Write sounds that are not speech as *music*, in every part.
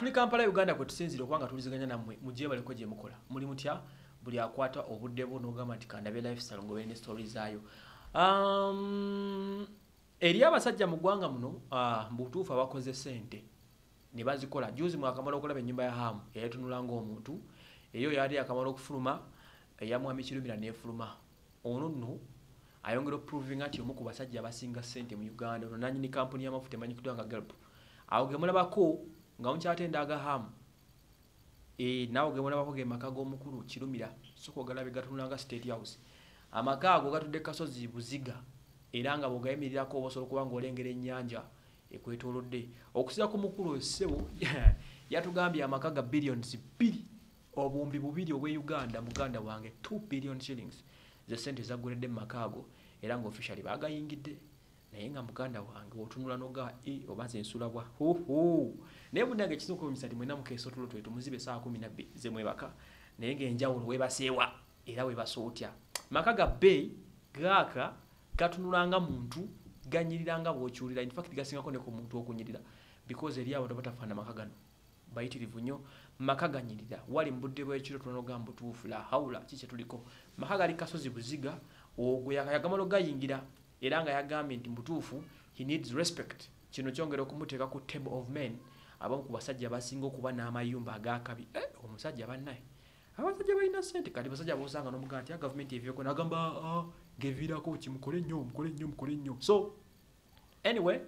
atuli kampala uganda kwe tusinzire okubanga tuliziganya nammwe mugyebaleko gye mukola muli mutya buli akwata obudde bwo n'ogamba nti kandabe life style ngobere ne stori zaayo um, eri abasajja mu ggwanga muno ah, mubutuufu abakoze sente ne bazikola juzi mwakamala okulaba ennyumba ya hamu eyayitunula ng'omuntu eyo yali akamala okufuluma eyamwami kirumira neefuluma ono nno ayongera okupruvinga nti omu ku basajja abasinga sente mu uganda ono nanyini kampuni y'amafuta emanyikiddwa nga galpu awo gemulabako nga omukyate ndaga hamu e, naawe gemu olabako ge maka g'omukulu kirumira soka ogala be gatunula nga state house amaka ago gatudde e kasozi buziga era nga bwegayimirirako obasobola okuba nga olengera ennyanja ekwetolodde okusira ku mukulu esebo *laughs* yatugambye amaka ga billions bbiri obuwumbi bubiri obwe uganda muganda wange 2 billion shillings ze sente zaguredde mu maka ago era nga officially bagayingidde naye nga muganda wange otunula nogawa e oba zensula bwa hoho naye munange kisokmisati mwena mukeesa otulo twetu muzibe esawa kumi nabbi zemwebaka naye ngaenjawulo webaseewa era webasootya maka ga bey gaaka gatunulanga muntu ganyiriranga bwokiwulira infact gasingako neku muntu okunyirira because eri abantu batafaana maka gano bayitirivu nnyo maka ganyirira wali mubudde bwekiro tunanogamba butuufu la haula kikyetuliko maka gali kasozi buziga ogwo yagamalo gayingira era nga yagambye nti mutuufu he needs respect kino kyongera okumuteeka ku table of men abamu ku basajja basinga okuba n'amayumba agakabi eh, omusajja bannaye abasajja balina sente kati basajja bosanga nomugaa ti a ah, gavumenti evyeko nagamba ah, geviirako ki mukole nnyo mukole nnyo mukole nnyo so anyway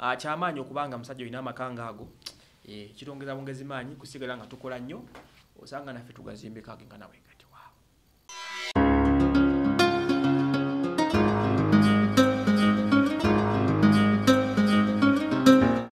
uh, kyamaanyi okubanga musajja olina amakanga ago e, eh, kitongeza bongezi maanyi kusigala nga tukola nnyo osanga naffe tugazimbekaagenga nawegai